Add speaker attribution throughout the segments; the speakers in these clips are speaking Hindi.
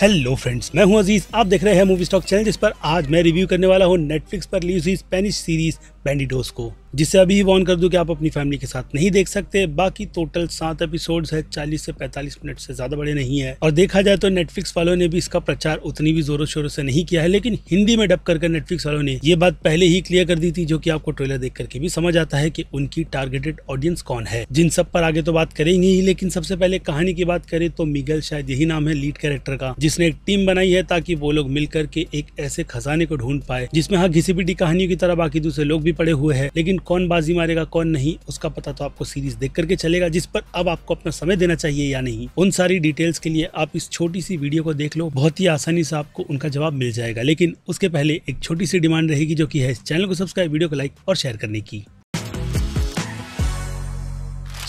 Speaker 1: हेलो फ्रेंड्स मैं हूं अजीज आप देख रहे हैं मूवी स्टॉक चैनल जिस पर आज मैं रिव्यू करने वाला हूं नेटफ्लिक्स पर ली हुई स्पेनिश सीरीज बैंडिडोस को जिसे अभी ही वॉर्न कर दूं कि आप अपनी फैमिली के साथ नहीं देख सकते बाकी टोटल सात एपिसोड्स है चालीस से 45 मिनट से ज़्यादा बड़े नहीं है और देखा जाए तो नेटफ्लिक्स वालों ने भी इसका प्रचार उतनी भी जोरों शोरों से नहीं किया है लेकिन हिंदी में डब करके नेटफ्लिक्स वालों ने ये बात पहले ही क्लियर कर दी थी जो की आपको ट्रेलर देख करके भी समझ आता है की उनकी टारगेटेड ऑडियंस कौन है जिन सब पर आगे तो बात करेंगे ही लेकिन सबसे पहले कहानी की बात करें तो मिगल शायद यही नाम है लीड कैरेक्टर का जिसने एक टीम बनाई है ताकि वो लोग मिलकर के एक ऐसे खजाने को ढूंढ पाए जिसमें हाँ घिसी कहानियों की तरह बाकी दूसरे लोग भी पड़े हुए हैं लेकिन लेकिन कौन बाजी मारेगा कौन नहीं उसका पता तो आपको सीरीज देख करके चलेगा जिस पर अब आपको अपना समय देना चाहिए या नहीं उन सारी डिटेल्स के लिए आप इस छोटी सी वीडियो को देख लो बहुत ही आसानी से आपको उनका जवाब मिल जाएगा लेकिन उसके पहले एक छोटी सी डिमांड रहेगी जो की है इस चैनल को सब्सक्राइब वीडियो को लाइक और शेयर करने की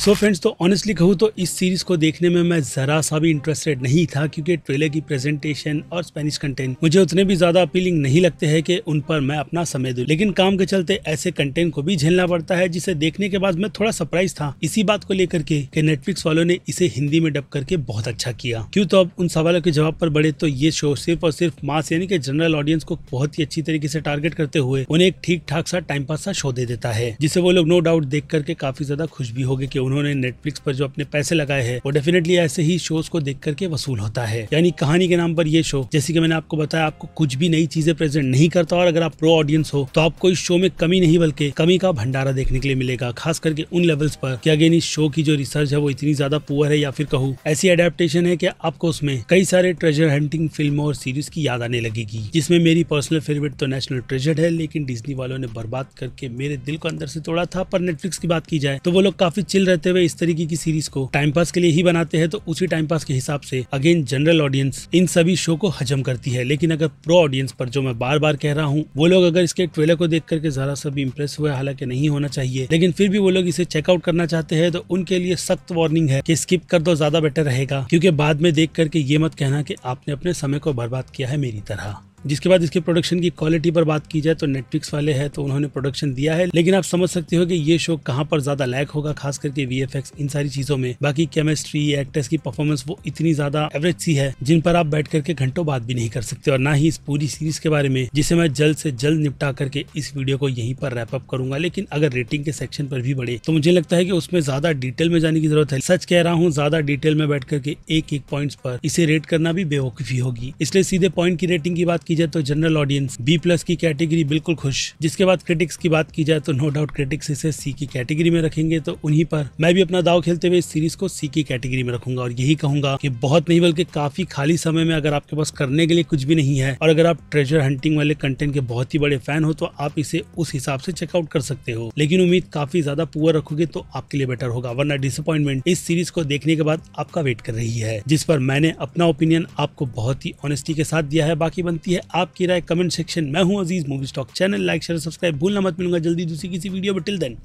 Speaker 1: सो so फ्रेंड्स तो ऑनेस्टली कहूँ तो इस सीरीज़ को देखने में मैं ज़रा सा भी इंटरेस्टेड नहीं था क्योंकि ट्रेलर की प्रेजेंटेशन और स्पेनिश कंटेंट मुझे उतने भी ज़्यादा अपीलिंग नहीं लगते हैं कि उन पर मैं अपना समय दूँ लेकिन काम के चलते ऐसे कंटेंट को भी झेलना पड़ता है जिसे देखने के बाद मैं थोड़ा सरप्राइज था इसी बात को लेकर के नेटफ्लिक्स वालों ने इसे हिंदी में डब करके बहुत अच्छा किया क्यों तो अब उन सवालों के जवाब पर बढ़े तो ये शो सिर्फ और सिर्फ मास यानी कि जनरल ऑडियंस को बहुत ही अच्छी तरीके से टारगेट करते हुए उन्हें एक ठीक ठाक सा टाइम पास सा शो दे देता है जिसे वो लोग नो डाउट देख करके काफी ज्यादा खुश भी होगी की उन्होंने उन्होंने नेटफ्लिक्स पर जो अपने पैसे लगाए हैं वो डेफिनेटली ऐसे ही शोज को देख करके वसूल होता है यानी कहानी के नाम पर ये शो जैसे कि मैंने आपको बताया आपको कुछ भी नई चीजें प्रेजेंट नहीं करता और अगर आप प्रो ऑडियंस हो तो आपको इस शो में कमी नहीं बल्कि कमी का भंडारा देखने के लिए मिलेगा खास करके उन लेवल्स पर कि अगेन इस शो की जो रिसर्च है वो इतनी ज्यादा पुअर है या फिर कहूँ ऐसी अडेप्टेशन है की आपको उसमें कई सारे ट्रेजर हंटिंग फिल्मों और सीरीज की याद आने लगेगी जिसमें मेरी पर्सनल फेवरेट तो नेशनल ट्रेजर है लेकिन डिजनी वालों ने बर्बाद करके मेरे दिल को अंदर से तोड़ा था पर नेटफ्लिक्स की बात की जाए तो वो लोग काफी चिल रहे रहते हुए इस तरीके की सीरीज को टाइम पास के लिए ही बनाते हैं तो उसी टाइम पास के हिसाब से अगेन जनरल ऑडियंस इन सभी शो को हजम करती है लेकिन अगर प्रो ऑडियंस पर जो मैं बार बार कह रहा हूँ वो लोग अगर इसके ट्रेलर को देख करके जरा सा भी इम्प्रेस हुआ हालांकि नहीं होना चाहिए लेकिन फिर भी वो लोग इसे चेकआउट करना चाहते हैं तो उनके लिए सख्त वार्निंग है कि स्किप कर दो ज्यादा बेटर रहेगा क्योंकि बाद में देख करके ये मत कहना कि आपने अपने समय को बर्बाद किया है मेरी तरह जिसके बाद इसके प्रोडक्शन की क्वालिटी पर बात की जाए तो नेटफ्लिक्स वाले हैं तो उन्होंने प्रोडक्शन दिया है लेकिन आप समझ सकते हो कि ये शो कहाँ पर ज्यादा लैक होगा खास करके वी इन सारी चीजों में बाकी केमिस्ट्री एक्टर्स की परफॉर्मेंस वो इतनी ज्यादा एवरेज सी है जिन पर आप बैठ करके घंटों बात भी नहीं कर सकते और ना ही इस पूरी सीरीज के बारे में जिसे मैं जल्द से जल्द निपटा करके इस वीडियो को यहीं पर अप करूंगा लेकिन अगर रेटिंग के सेक्शन पर भी बढ़े तो मुझे लगता है कि उसमें ज्यादा डिटेल में जाने की जरूरत है सच कह रहा हूँ ज्यादा डिटेल में बैठ करके एक एक पॉइंट पर इसे रेट करना भी बेवकूफी होगी इसलिए सीधे पॉइंट की रेटिंग की बात की जाए तो जनरल ऑडियंस बी प्लस की कैटेगरी बिल्कुल खुश जिसके बाद क्रिटिक्स की बात की जाए तो नो डाउट क्रिटिक्स इसे सी की कैटेगरी में रखेंगे तो उन्हीं पर मैं भी अपना दाव खेलते हुए इस सीरीज को सी की कैटेगरी में रखूंगा और यही कहूंगा कि बहुत नहीं बल्कि काफी खाली समय में अगर आपके पास करने के लिए कुछ भी नहीं है और अगर आप ट्रेजर हंटिंग वाले कंटेंट के बहुत ही बड़े फैन हो तो आप इसे उस हिसाब से चेकआउट कर सकते हो लेकिन उम्मीद काफी ज्यादा पुअर रखोगे तो आपके लिए बेटर होगा वरना डिसअपॉइंटमेंट इस सीरीज को देखने के बाद आपका वेट कर रही है जिस पर मैंने अपना ओपिनियन आपको बहुत ही ऑनेस्टी के साथ दिया है बाकी बनती है है आपकी राय कमेंट सेक्शन मैं हूं Aziz movie stock channel like share subscribe भूलना मत मिलूंगा जल्दी दूसरी किसी वीडियो में till then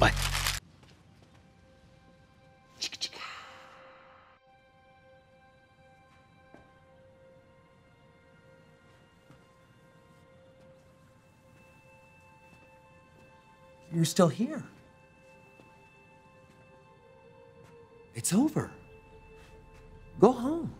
Speaker 1: bye You're still here. It's over. Go home.